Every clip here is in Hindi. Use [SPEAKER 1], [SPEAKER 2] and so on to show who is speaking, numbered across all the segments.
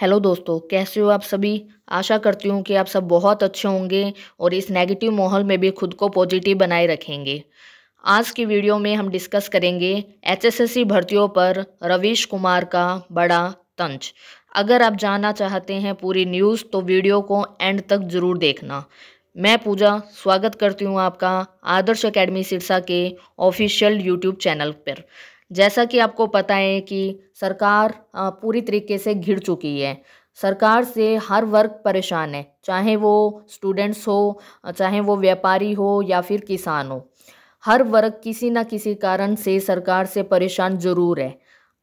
[SPEAKER 1] हेलो दोस्तों कैसे हो आप सभी आशा करती हूँ कि आप सब बहुत अच्छे होंगे और इस नेगेटिव माहौल में भी खुद को पॉजिटिव बनाए रखेंगे आज की वीडियो में हम डिस्कस करेंगे एचएसएससी भर्तियों पर रवीश कुमार का बड़ा तंज अगर आप जानना चाहते हैं पूरी न्यूज़ तो वीडियो को एंड तक ज़रूर देखना मैं पूजा स्वागत करती हूँ आपका आदर्श अकेडमी सिरसा के ऑफिशियल यूट्यूब चैनल पर जैसा कि आपको पता है कि सरकार पूरी तरीके से घिर चुकी है सरकार से हर वर्ग परेशान है चाहे वो स्टूडेंट्स हो चाहे वो व्यापारी हो या फिर किसान हो हर वर्ग किसी ना किसी कारण से सरकार से परेशान ज़रूर है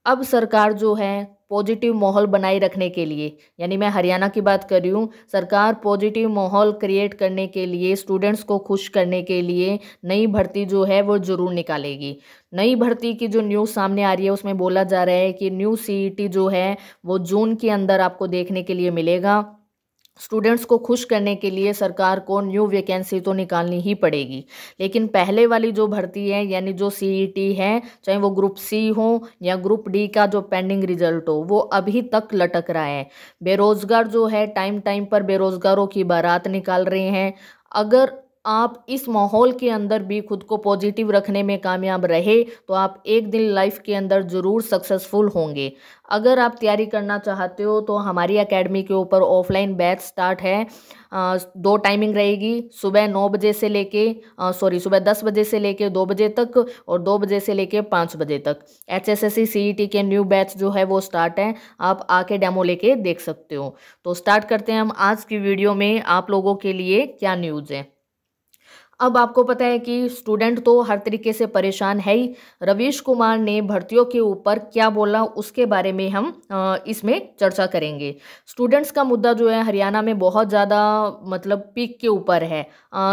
[SPEAKER 1] अब सरकार जो है पॉजिटिव माहौल बनाए रखने के लिए यानी मैं हरियाणा की बात कर रही हूँ सरकार पॉजिटिव माहौल क्रिएट करने के लिए स्टूडेंट्स को खुश करने के लिए नई भर्ती जो है वो ज़रूर निकालेगी नई भर्ती की जो न्यूज़ सामने आ रही है उसमें बोला जा रहा है कि न्यू सीईटी e जो है वो जून के अंदर आपको देखने के लिए मिलेगा स्टूडेंट्स को खुश करने के लिए सरकार को न्यू वैकेंसी तो निकालनी ही पड़ेगी लेकिन पहले वाली जो भर्ती है यानी जो सी e है चाहे वो ग्रुप सी हो या ग्रुप डी का जो पेंडिंग रिजल्ट हो वो अभी तक लटक रहा है बेरोज़गार जो है टाइम टाइम पर बेरोज़गारों की बारात निकाल रहे हैं अगर आप इस माहौल के अंदर भी खुद को पॉजिटिव रखने में कामयाब रहे तो आप एक दिन लाइफ के अंदर ज़रूर सक्सेसफुल होंगे अगर आप तैयारी करना चाहते हो तो हमारी एकेडमी के ऊपर ऑफलाइन बैच स्टार्ट है दो टाइमिंग रहेगी सुबह नौ बजे से लेके सॉरी सुबह दस बजे से लेके दो बजे तक और दो बजे से लेके पाँच बजे तक H S S C C E e T के न्यू बैच जो है वो स्टार्ट है आप आके डेमो लेके देख सकते हो तो स्टार्ट करते हैं हम आज की वीडियो में आप लोगों के लिए क्या न्यूज़ है अब आपको पता है कि स्टूडेंट तो हर तरीके से परेशान है ही रवीश कुमार ने भर्तियों के ऊपर क्या बोला उसके बारे में हम इसमें चर्चा करेंगे स्टूडेंट्स का मुद्दा जो है हरियाणा में बहुत ज़्यादा मतलब पीक के ऊपर है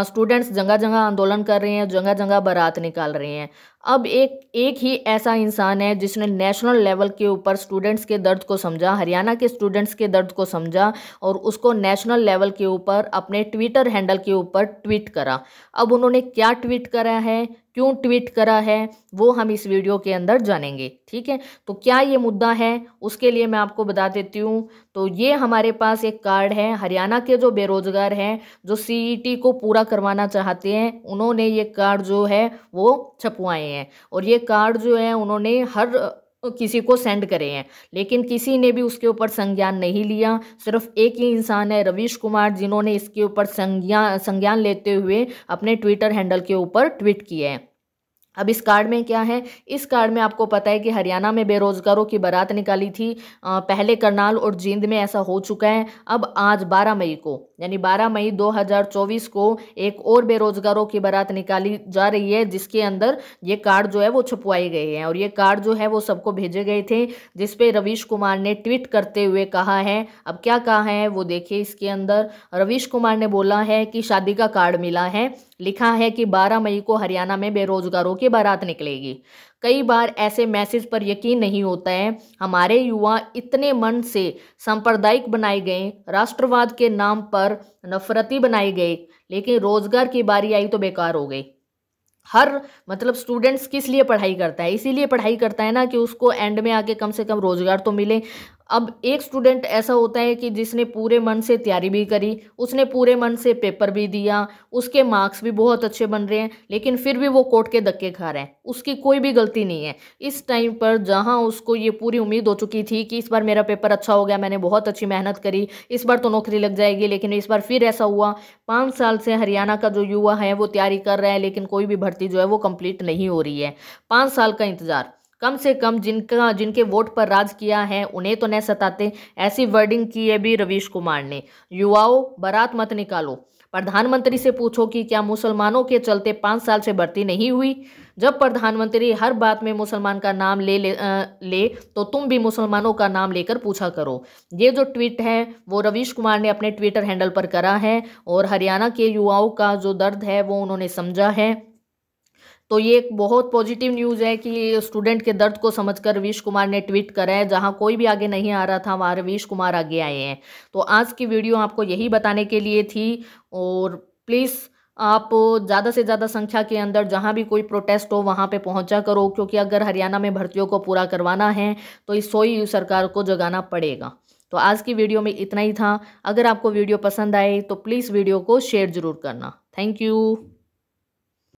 [SPEAKER 1] स्टूडेंट्स जगह जगह आंदोलन कर रहे हैं जगह जगह बारात निकाल रहे हैं अब एक एक ही ऐसा इंसान है जिसने नेशनल लेवल के ऊपर स्टूडेंट्स के दर्द को समझा हरियाणा के स्टूडेंट्स के दर्द को समझा और उसको नेशनल लेवल के ऊपर अपने ट्विटर हैंडल के ऊपर ट्वीट करा अब उन्होंने क्या ट्वीट करा है क्यों ट्वीट करा है वो हम इस वीडियो के अंदर जानेंगे ठीक है तो क्या ये मुद्दा है उसके लिए मैं आपको बता देती हूँ तो ये हमारे पास एक कार्ड है हरियाणा के जो बेरोजगार हैं जो सी e को पूरा करवाना चाहते हैं उन्होंने ये कार्ड जो है वो छपवाए हैं और ये कार्ड जो है उन्होंने हर तो किसी को सेंड करे हैं लेकिन किसी ने भी उसके ऊपर संज्ञान नहीं लिया सिर्फ एक ही इंसान है रवीश कुमार जिन्होंने इसके ऊपर संज्ञान संज्ञान लेते हुए अपने ट्विटर हैंडल के ऊपर ट्वीट किए हैं अब इस कार्ड में क्या है इस कार्ड में आपको पता है कि हरियाणा में बेरोजगारों की बारात निकाली थी पहले करनाल और जींद में ऐसा हो चुका है अब आज 12 मई को यानी 12 मई 2024 को एक और बेरोजगारों की बारात निकाली जा रही है जिसके अंदर ये कार्ड जो है वो छुपवाए गए हैं और ये कार्ड जो है वो सबको भेजे गए थे जिसपे रवीश कुमार ने ट्वीट करते हुए कहा है अब क्या कहा है वो देखिए इसके अंदर रवीश कुमार ने बोला है कि शादी का कार्ड मिला है लिखा है कि बारह मई को हरियाणा में बेरोजगारों की के बारात निकलेगी कई बार ऐसे मैसेज पर यकीन नहीं होता है हमारे युवा इतने मन से सांप्रदायिक बनाए गए राष्ट्रवाद के नाम पर नफरती बनाए गए लेकिन रोज़गार की बारी आई तो बेकार हो गई हर मतलब स्टूडेंट्स किस लिए पढ़ाई करता है इसीलिए पढ़ाई करता है ना कि उसको एंड में आके कम से कम रोज़गार तो मिले अब एक स्टूडेंट ऐसा होता है कि जिसने पूरे मन से तैयारी भी करी उसने पूरे मन से पेपर भी दिया उसके मार्क्स भी बहुत अच्छे बन रहे हैं लेकिन फिर भी वो कोर्ट के धक्के खा रहे हैं उसकी कोई भी गलती नहीं है इस टाइम पर जहां उसको ये पूरी उम्मीद हो चुकी थी कि इस बार मेरा पेपर अच्छा हो गया मैंने बहुत अच्छी मेहनत करी इस बार तो नौकरी लग जाएगी लेकिन इस बार फिर ऐसा हुआ पाँच साल से हरियाणा का जो युवा है वो तैयारी कर रहा है लेकिन कोई भी भर्ती जो है वो कम्प्लीट नहीं हो रही है पाँच साल का इंतज़ार कम से कम जिनका जिनके वोट पर राज किया है उन्हें तो न सताते ऐसी वर्डिंग की है भी रवीश कुमार ने युवाओं बारात मत निकालो प्रधानमंत्री से पूछो कि क्या मुसलमानों के चलते पाँच साल से भर्ती नहीं हुई जब प्रधानमंत्री हर बात में मुसलमान का नाम ले ले, आ, ले तो तुम भी मुसलमानों का नाम लेकर पूछा करो ये जो ट्वीट है वो रवीश कुमार ने अपने ट्विटर हैंडल पर करा है और हरियाणा के युवाओं का जो दर्द है वो उन्होंने समझा है तो ये एक बहुत पॉजिटिव न्यूज़ है कि स्टूडेंट के दर्द को समझकर रवीश कुमार ने ट्वीट करा है जहाँ कोई भी आगे नहीं आ रहा था वहाँ रवीश कुमार आगे आए हैं तो आज की वीडियो आपको यही बताने के लिए थी और प्लीज़ आप ज़्यादा से ज़्यादा संख्या के अंदर जहाँ भी कोई प्रोटेस्ट हो वहाँ पे पहुँचा करो क्योंकि अगर हरियाणा में भर्तियों को पूरा करवाना है तो इस सोई सरकार को जगाना पड़ेगा तो आज की वीडियो में इतना ही था अगर आपको वीडियो पसंद आए तो प्लीज़ वीडियो को शेयर ज़रूर करना थैंक यू